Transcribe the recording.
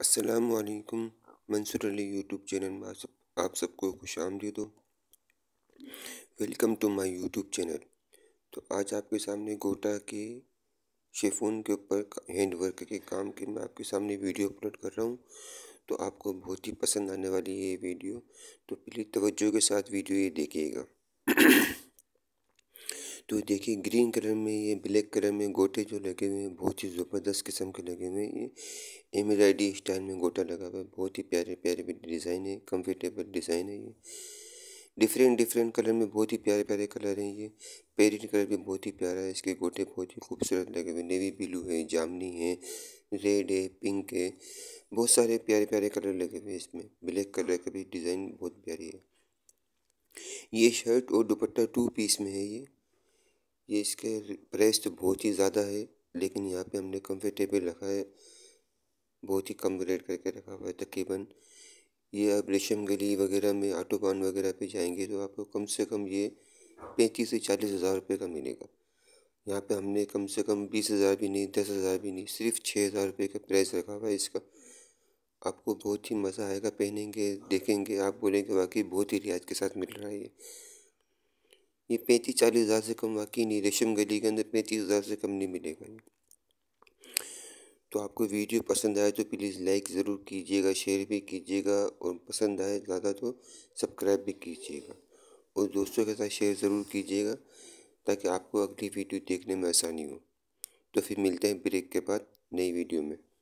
असलकुम Mansoor Ali YouTube channel में आप सब आप सबको खुश आमदी दो welcome to my YouTube channel तो आज आपके सामने गोटा के शेफोन के ऊपर हैंड वर्क के काम के मैं आपके सामने वीडियो अपलोड कर रहा हूँ तो आपको बहुत ही पसंद आने वाली है ये वीडियो तो प्लीज़ तवज्जो के साथ वीडियो ये देखिएगा तो देखिए ग्रीन कलर में ये ब्लैक कलर में गोटे जो लगे हुए हैं बहुत ही ज़बरदस्त किस्म के लगे हुए हैं ये एम आई स्टाइल में गोटा लगा हुआ है बहुत ही प्यारे प्यारे डिज़ाइन है कंफर्टेबल डिज़ाइन है ये डिफरेंट डिफरेंट कलर में बहुत ही प्यारे प्यारे कलर हैं ये पेरिट कलर भी बहुत ही प्यारा है इसके गोटे बहुत ही खूबसूरत लगे हुए नेवी ब्लू है जामनी है रेड है पिंक है बहुत सारे प्यारे प्यारे कलर लगे हुए इसमें ब्लैक कलर का भी डिज़ाइन बहुत प्यारी है ये शर्ट और दुपट्टा टू पीस में है ये ये इसके प्राइस तो बहुत ही ज़्यादा है लेकिन यहाँ पे हमने कंफर्टेबल रखा है बहुत ही कम ग्रेड करके रखा हुआ है तकरीबन ये आप रेशम गली वगैरह में आटोपान वगैरह पे जाएंगे तो आपको कम से कम ये पैंतीस से चालीस हज़ार रुपये का मिलेगा यहाँ पे हमने कम से कम बीस हज़ार भी नहीं दस हज़ार भी नहीं सिर्फ छः हज़ार रुपये का प्राइस रखा हुआ है इसका आपको बहुत ही मज़ा आएगा पहनेंगे देखेंगे आप बोलेंगे वाकई बहुत ही रियाज के साथ मिल रहा है ये ये पैंतीस चालीस हज़ार से कम वाकई नहीं रेशम गली के अंदर पैंतीस हज़ार से कम नहीं मिलेगा ये तो आपको वीडियो पसंद आए तो प्लीज़ लाइक ज़रूर कीजिएगा शेयर भी कीजिएगा और पसंद आए ज़्यादा तो सब्सक्राइब भी कीजिएगा और दोस्तों के साथ शेयर ज़रूर कीजिएगा ताकि आपको अगली वीडियो देखने में आसानी हो तो फिर मिलते हैं ब्रेक के बाद नई वीडियो में